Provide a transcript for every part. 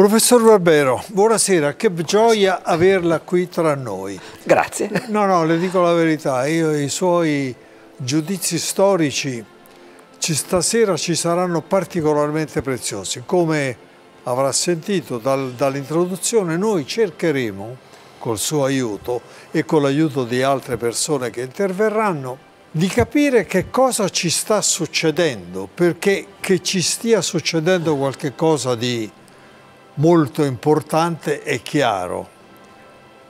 Professor Barbero, buonasera, che gioia averla qui tra noi. Grazie. No, no, le dico la verità, io i suoi giudizi storici ci, stasera ci saranno particolarmente preziosi. Come avrà sentito dal, dall'introduzione, noi cercheremo, col suo aiuto e con l'aiuto di altre persone che interverranno, di capire che cosa ci sta succedendo, perché che ci stia succedendo qualche cosa di molto importante e chiaro.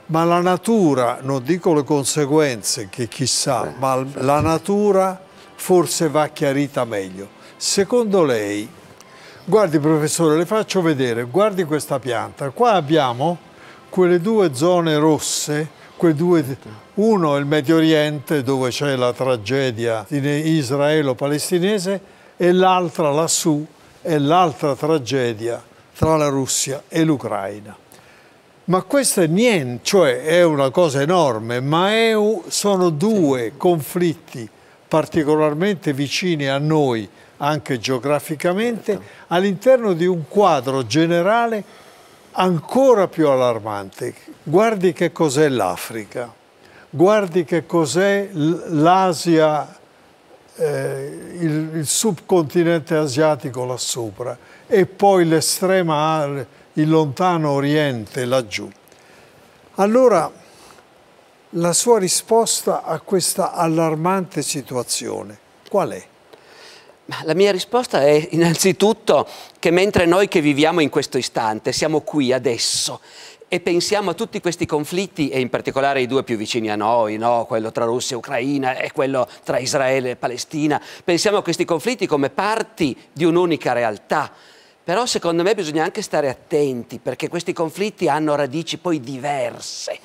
Ma la natura, non dico le conseguenze che chissà, Beh, ma certo. la natura forse va chiarita meglio. Secondo lei, guardi professore, le faccio vedere, guardi questa pianta, qua abbiamo quelle due zone rosse, Due, uno è il Medio Oriente dove c'è la tragedia israelo-palestinese e l'altra lassù è l'altra tragedia tra la Russia e l'Ucraina. Ma questo è niente, cioè è una cosa enorme, ma è, sono due conflitti particolarmente vicini a noi, anche geograficamente, certo. all'interno di un quadro generale ancora più allarmante. Guardi che cos'è l'Africa, guardi che cos'è l'Asia eh, il, il, subcontinente asiatico là sopra e poi l'estrema, il lontano oriente laggiù. Allora la sua risposta a questa allarmante situazione qual è? La mia risposta è innanzitutto che mentre noi che viviamo in questo istante siamo qui adesso, e pensiamo a tutti questi conflitti e in particolare i due più vicini a noi, no? quello tra Russia e Ucraina e quello tra Israele e Palestina, pensiamo a questi conflitti come parti di un'unica realtà. Però secondo me bisogna anche stare attenti perché questi conflitti hanno radici poi diverse.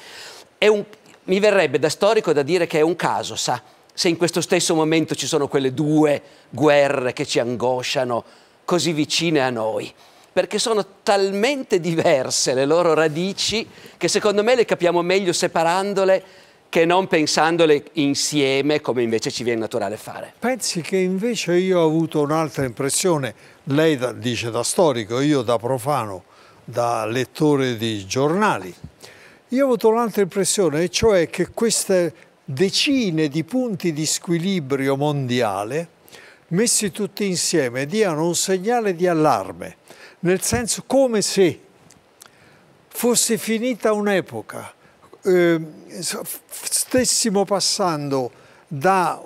Un, mi verrebbe da storico da dire che è un caso, sa, se in questo stesso momento ci sono quelle due guerre che ci angosciano così vicine a noi perché sono talmente diverse le loro radici che secondo me le capiamo meglio separandole che non pensandole insieme come invece ci viene naturale fare. Pensi che invece io ho avuto un'altra impressione, lei da, dice da storico, io da profano, da lettore di giornali, io ho avuto un'altra impressione, e cioè che queste decine di punti di squilibrio mondiale messi tutti insieme diano un segnale di allarme nel senso come se fosse finita un'epoca, eh, stessimo passando da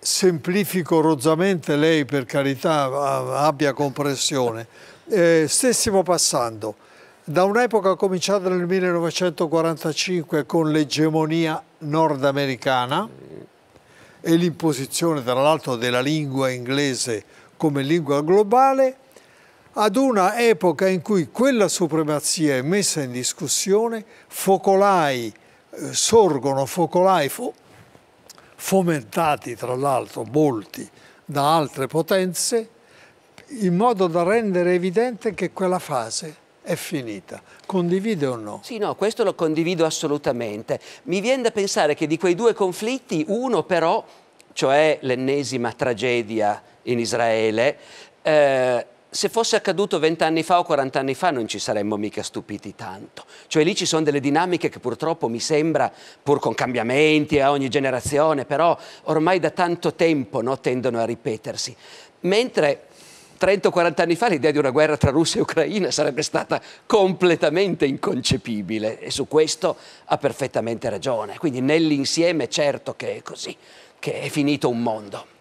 semplifico rozzamente, lei per carità abbia comprensione, eh, stessimo passando da un'epoca cominciata nel 1945 con l'egemonia nordamericana e l'imposizione tra l'altro della lingua inglese come lingua globale ad una epoca in cui quella supremazia è messa in discussione, focolai eh, sorgono, focolai fo fomentati tra l'altro molti da altre potenze, in modo da rendere evidente che quella fase è finita. Condivide o no? Sì, no, questo lo condivido assolutamente. Mi viene da pensare che di quei due conflitti, uno però, cioè l'ennesima tragedia in Israele, eh, se fosse accaduto vent'anni fa o 40 anni fa non ci saremmo mica stupiti tanto. Cioè lì ci sono delle dinamiche che purtroppo mi sembra, pur con cambiamenti a ogni generazione, però ormai da tanto tempo no, tendono a ripetersi. Mentre 30 o 40 anni fa l'idea di una guerra tra Russia e Ucraina sarebbe stata completamente inconcepibile e su questo ha perfettamente ragione. Quindi nell'insieme certo che è così, che è finito un mondo.